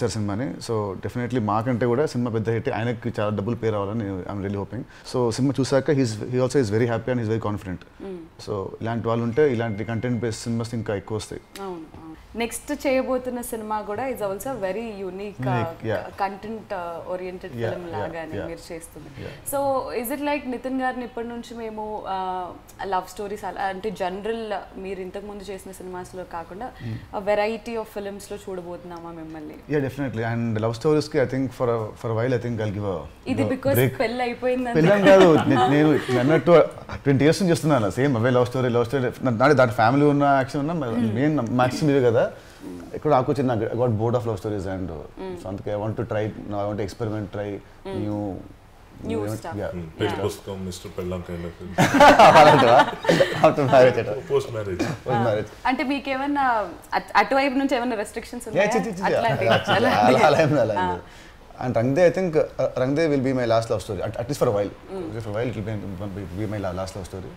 ఇచ్చారు సినిమాని so definitely మాకంటే కూడా సినిమా పెద్ద హిట్ ఆయనకి చాలా డబ్బులు పేరు రావాలని I'm really hoping so cinema చూసాక he's he also is very happy and is very confident so ఇలాంటి వాళ్ళు ఉంటే ఇలాంటి కంటెంట్ బేస్డ్ సినిమాస్ ఇంకా ఎక్కువ వస్తాయి నెక్స్ట్ చేయబోతున్న సినిమా కూడా is also very unique content oriented film లాగానే మీరు చేస్తుంది so is it like Nithin గారిని ఇప్పటి నుంచి మేము uh, లవ్ స్టోరీస్ అంటే జనరల్ uh, మీరు ఇంతకు ముందు చేసిన సినిమాస్ లో కాకుండా వెరైటీ hmm. ఆఫ్ లో చూడబోతున్నామా మిమ్మల్ని yeah definitely and love stories కి I think for for while I think I'll give ఇది బికాజ్ పెళ్ళి అయిపోయింది కాదు నేను ట్వంటీ ఇయర్స్ నుంచి చేస్తున్నాను సేమ్ అవే లవ్ స్టోరీ లవ్ స్టోరీ నాడే దాని ఫ్యామిలీ ఉన్న యాక్షన్ ఉన్న మెయిన్ మ్యాక్సిమ్ మీరు కదా ఇక్కడ ఆకు వచ్చింది నాకు got bored of love stories and so అందుకే I want to try I want experiment try new అంటే మీకేమన్నా అటువైపు నుంచి ఏమైనా restrictions and Rang De I think Rang De will be my last love story at least for while for while it will be my last love story